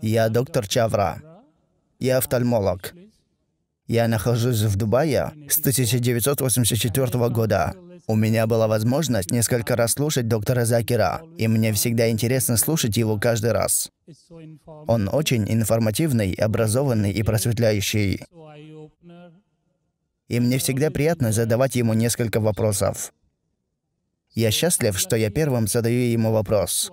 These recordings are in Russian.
Я доктор Чавра. Я офтальмолог. Я нахожусь в Дубае с 1984 года. У меня была возможность несколько раз слушать доктора Закира, и мне всегда интересно слушать его каждый раз. Он очень информативный, образованный и просветляющий. И мне всегда приятно задавать ему несколько вопросов. Я счастлив, что я первым задаю ему вопрос.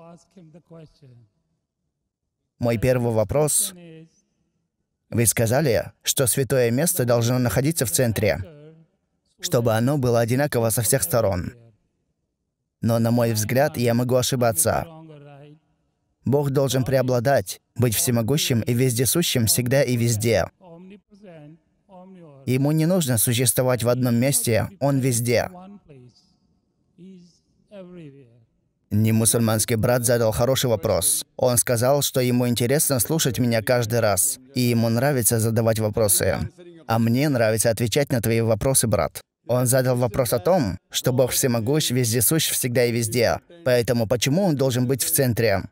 Мой первый вопрос. Вы сказали, что святое место должно находиться в центре, чтобы оно было одинаково со всех сторон. Но, на мой взгляд, я могу ошибаться. Бог должен преобладать, быть всемогущим и вездесущим всегда и везде. Ему не нужно существовать в одном месте, он везде. Не мусульманский брат задал хороший вопрос. Он сказал, что ему интересно слушать меня каждый раз, и ему нравится задавать вопросы. А мне нравится отвечать на твои вопросы, брат. Он задал вопрос о том, что Бог всемогущ, вездесущ, всегда и везде. Поэтому почему он должен быть в центре?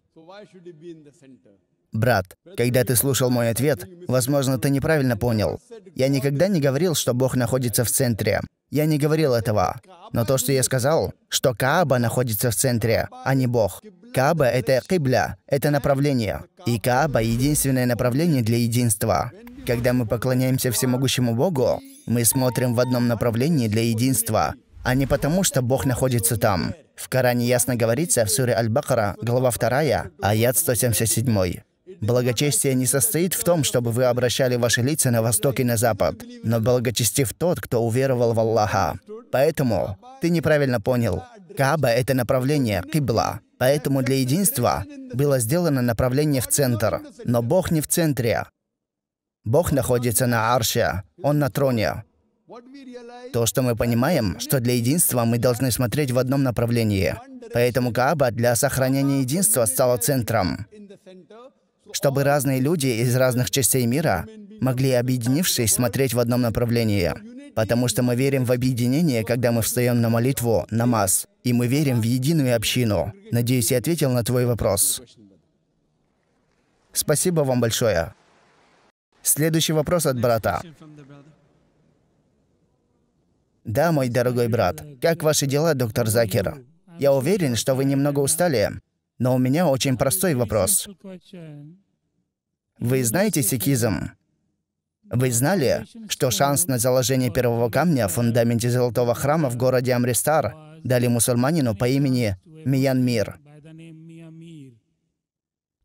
Брат, когда ты слушал мой ответ, возможно, ты неправильно понял. Я никогда не говорил, что Бог находится в центре. Я не говорил этого. Но то, что я сказал, что Кааба находится в центре, а не Бог. Кааба — это кибля, это направление. И Кааба — единственное направление для единства. Когда мы поклоняемся всемогущему Богу, мы смотрим в одном направлении для единства, а не потому, что Бог находится там. В Коране ясно говорится в суре Аль-Бакара, глава 2, аят 177. Благочестие не состоит в том, чтобы вы обращали ваши лица на восток и на запад, но благочестив тот, кто уверовал в Аллаха. Поэтому ты неправильно понял. Кааба — это направление, кибла. Поэтому для единства было сделано направление в центр. Но Бог не в центре. Бог находится на арше, Он на троне. То, что мы понимаем, что для единства мы должны смотреть в одном направлении. Поэтому Кааба для сохранения единства стала центром чтобы разные люди из разных частей мира могли, объединившись, смотреть в одном направлении. Потому что мы верим в объединение, когда мы встаем на молитву, на намаз, и мы верим в единую общину. Надеюсь, я ответил на твой вопрос. Спасибо вам большое. Следующий вопрос от брата. Да, мой дорогой брат, как ваши дела, доктор Закир? Я уверен, что вы немного устали, но у меня очень простой вопрос. Вы знаете сикизм? Вы знали, что шанс на заложение первого камня в фундаменте Золотого храма в городе Амристар дали мусульманину по имени Мьянмир?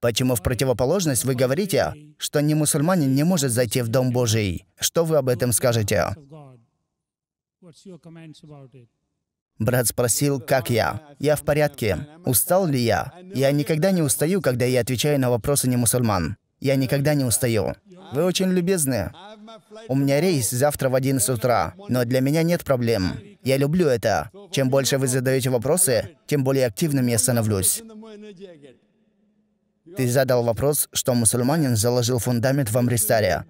Почему в противоположность вы говорите, что не мусульманин не может зайти в Дом Божий? Что вы об этом скажете? Брат спросил, как я? Я в порядке. Устал ли я? Я никогда не устаю, когда я отвечаю на вопросы не мусульман. Я никогда не устаю. Вы очень любезны. У меня рейс завтра в 11 утра, но для меня нет проблем. Я люблю это. Чем больше вы задаете вопросы, тем более активным я становлюсь. Ты задал вопрос, что мусульманин заложил фундамент в Амрисаре.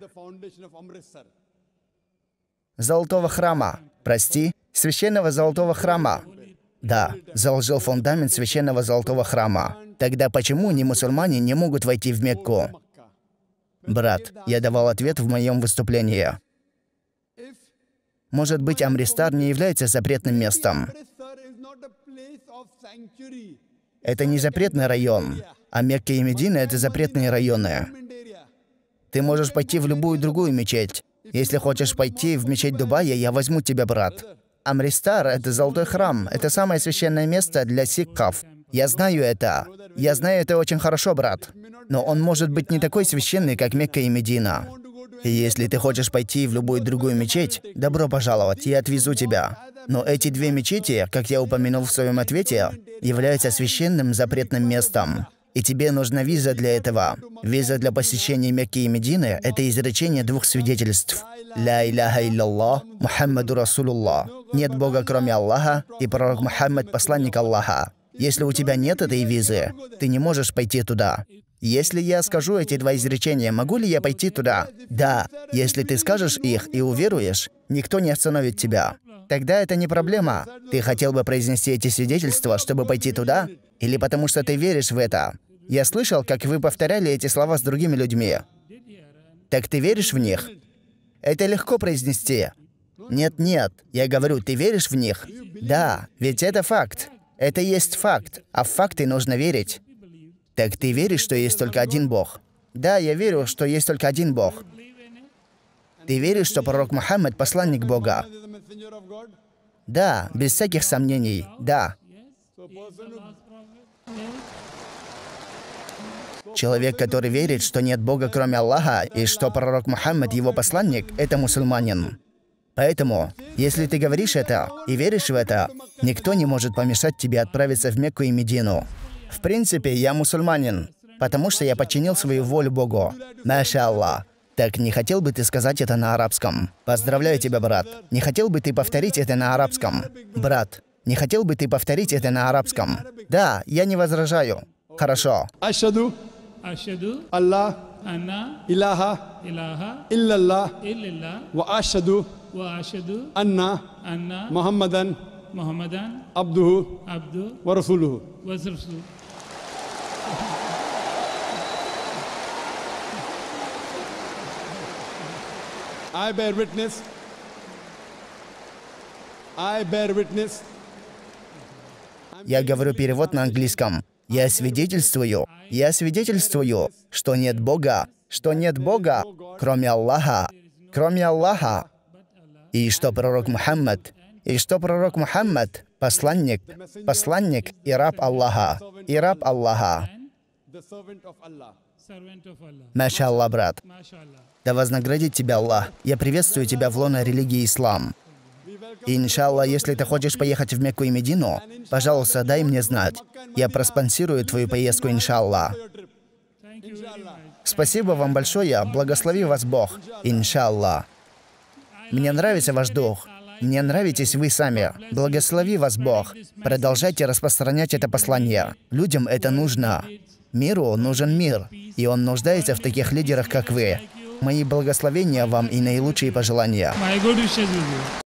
Золотого храма. Прости, священного золотого храма. Да, заложил фундамент священного золотого храма. Тогда почему не мусульмане не могут войти в Мекку? Брат, я давал ответ в моем выступлении. Может быть, Амристар не является запретным местом. Это не запретный район, а Мекка и Медина — это запретные районы. Ты можешь пойти в любую другую мечеть. Если хочешь пойти в мечеть Дубая, я возьму тебя, брат. Амристар — это золотой храм, это самое священное место для сикхов. Я знаю это. Я знаю это очень хорошо, брат но он может быть не такой священный, как Мекка и Медина. Если ты хочешь пойти в любую другую мечеть, добро пожаловать, я отвезу тебя. Но эти две мечети, как я упомянул в своем ответе, являются священным запретным местом. И тебе нужна виза для этого. Виза для посещения Мекки и Медины – это изречение двух свидетельств. «Ля иляха илляллах, Мухаммаду Расулуллах». Нет Бога, кроме Аллаха, и пророк Мухаммад – посланник Аллаха. Если у тебя нет этой визы, ты не можешь пойти туда. Если я скажу эти два изречения, могу ли я пойти туда? Да. Если ты скажешь их и уверуешь, никто не остановит тебя. Тогда это не проблема. Ты хотел бы произнести эти свидетельства, чтобы пойти туда? Или потому что ты веришь в это? Я слышал, как вы повторяли эти слова с другими людьми. Так ты веришь в них? Это легко произнести. Нет-нет, я говорю, ты веришь в них? Да, ведь это факт. Это есть факт, а в факты нужно верить. Так ты веришь, что есть только один Бог? Да, я верю, что есть только один Бог. Ты веришь, что пророк Мухаммед посланник Бога? Да, без всяких сомнений, да. Человек, который верит, что нет Бога, кроме Аллаха, и что пророк Мухаммед его посланник, это мусульманин. Поэтому, если ты говоришь это и веришь в это, никто не может помешать тебе отправиться в Мекку и Медину. В принципе, я мусульманин, потому что я подчинил свою волю Богу. Маша Аллах. Так не хотел бы ты сказать это на арабском? Поздравляю тебя, брат. Не хотел бы ты повторить это на арабском? Брат, не хотел бы ты повторить это на арабском? Да, я не возражаю. Хорошо. Ашаду. Ашаду. Аллах. Анна. Илаха. Илаха. Иллаллах. Иллаллах. Ва ашаду. Ва ашаду. Анна. Анна. Мухаммадан. Мухаммадан. Абдуху. Абду. Ва расулуху. Ва расулуху. I bear witness. I bear witness. Я говорю перевод на английском. Я свидетельствую, я свидетельствую, что нет Бога, что нет Бога, кроме Аллаха, кроме Аллаха. И что пророк Мухаммад, и что пророк Мухаммад, посланник, посланник и раб Аллаха, и раб Аллаха. Машалла, брат. Да вознаградит тебя Аллах. Я приветствую тебя в лоно религии Ислам. И, иншалла, если ты хочешь поехать в Мекку и Медину, пожалуйста, дай мне знать. Я проспонсирую твою поездку, иншалла. Спасибо вам большое, благослови вас Бог, иншалла. Мне нравится ваш дух. Мне нравитесь вы сами. Благослови вас Бог. Продолжайте распространять это послание. Людям это нужно. Миру нужен мир, и он нуждается в таких лидерах, как вы. Мои благословения вам и наилучшие пожелания.